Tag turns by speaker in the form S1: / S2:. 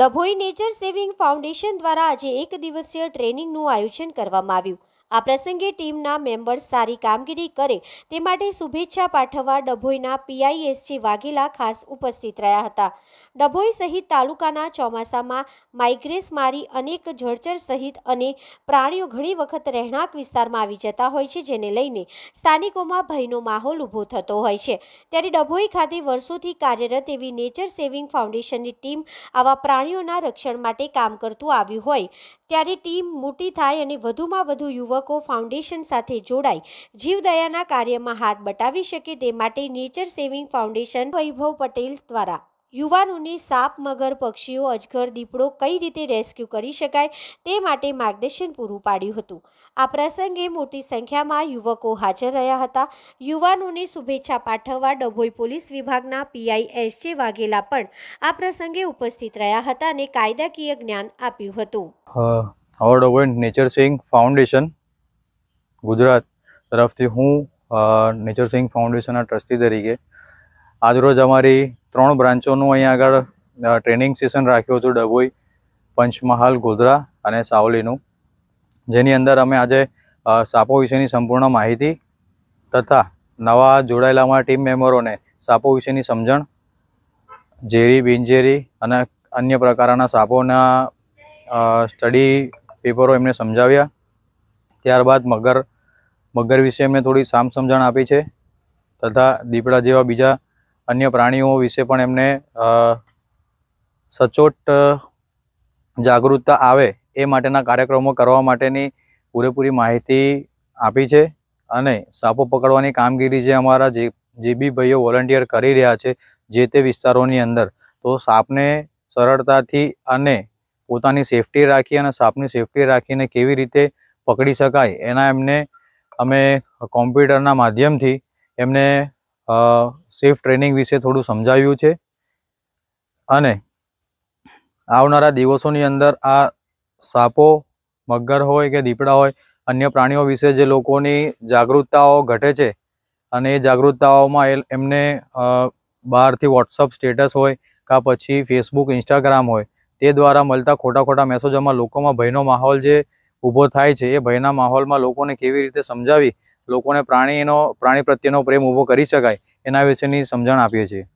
S1: Dabhoi nature saving foundation દ્વારા આજે એક દિવસીય ટ્રેનિંગનું આયોજન કરવામાં આવ્યું આ પ્રસંગે ટીમના મેમ્બર્સ સારી કામગીરી કરે તે માટે શુભેચ્છા પાઠવવા ડભોઈના પીઆઈએસજી વાઘેલા ખાસ ઉપસ્થિત રહ્યા હતા ડભોઈ સહિત તાલુકાના ચોમાસામાં માઇગ્રેસ મારી અનેક જળચર સહિત અને પ્રાણીઓ ઘણી વખત રહેણાંક વિસ્તારમાં આવી જતા હોય છે જેને લઈને સ્થાનિકોમાં ભયનો માહોલ ઊભો થતો હોય છે ત્યારે ડભોઈ ખાતે વર્ષોથી કાર્યરત એવી નેચર સેવિંગ ફાઉન્ડેશનની ટીમ આવા પ્રાણીઓના રક્ષણ માટે કામ કરતું આવ્યું હોય ત્યારે ટીમ મોટી થાય અને વધુમાં વધુ યુવક યુવકો ફાઉન્ડેશન સાથે જોડાઈ જીવદયાના કાર્યમાં હાથ બટાવી શકે તે માટે nature saving foundation Vaibhav Patel દ્વારા યુવાનોની સાપ મગર પક્ષીઓ અજગર દીપડો કઈ રીતે રેસ્ક્યુ કરી શકાય તે માટે માર્ગદર્શન પૂરું પાડ્યું હતું આ પ્રસંગે મોટી સંખ્યામાં યુવકો હાજર રહ્યા હતા યુવાનોને શુભેચ્છા પાઠવવા ડભોઈ પોલીસ વિભાગના પીઆઈ એસ જે વાઘેલા પણ આ પ્રસંગે ઉપસ્થિત રહ્યા હતા અને કાયદાકીય જ્ઞાન આપ્યું
S2: હતું નેચર સિંગ ફાઉન્ડેશન ગુજરાત તરફથી હું નેચર સિંહ ફાઉન્ડેશનના ટ્રસ્ટી તરીકે આજરોજ અમારી ત્રણ બ્રાન્ચોનું અહીંયા આગળ ટ્રેનિંગ સેશન રાખ્યો છું ડભોઈ પંચમહાલ ગોધરા અને સાવલીનું જેની અંદર અમે આજે સાપો વિશેની સંપૂર્ણ માહિતી તથા નવા જોડાયેલા અમારા ટીમ મેમ્બરોને સાપો વિશેની સમજણ ઝેરી બિનઝેરી અને અન્ય પ્રકારના સાપોના સ્ટડી પેપરો એમને સમજાવ્યા ત્યારબાદ મગર મગર વિશે એમણે થોડી સામ સમજણ આપી છે તથા દીપડા જેવા બીજા અન્ય પ્રાણીઓ વિશે પણ એમને સચોટ જાગૃતતા આવે એ માટેના કાર્યક્રમો કરવા માટેની પૂરેપૂરી માહિતી આપી છે અને સાપો પકડવાની કામગીરી જે અમારા જે જે બી ભાઈઓ વોલન્ટિયર કરી રહ્યા છે જે તે વિસ્તારોની અંદર તો સાપને સરળતાથી અને પોતાની સેફટી રાખી અને સાપની સેફટી રાખીને કેવી રીતે પકડી શકાય એના એમને અમે કોમ્પ્યુટરના માધ્યમથી એમને સેફ ટ્રેનિંગ વિશે થોડું સમજાવ્યું છે અને આવનારા દિવસોની અંદર આ સાપો મગર હોય કે દીપડા હોય અન્ય પ્રાણીઓ વિશે જે લોકોની જાગૃતતાઓ ઘટે છે અને એ જાગૃતતાઓમાં એમને બહારથી વોટ્સઅપ સ્ટેટસ હોય કાં પછી ફેસબુક ઇન્સ્ટાગ્રામ હોય તે દ્વારા મળતા ખોટા ખોટા મેસેજોમાં લોકોમાં ભયનો માહોલ જે ઊભો થાય છે એ ભયના માહોલમાં લોકોને કેવી રીતે સમજાવી લોકોને પ્રાણીનો પ્રાણી પ્રત્યેનો પ્રેમ ઊભો કરી શકાય એના વિશેની સમજણ આપીએ છીએ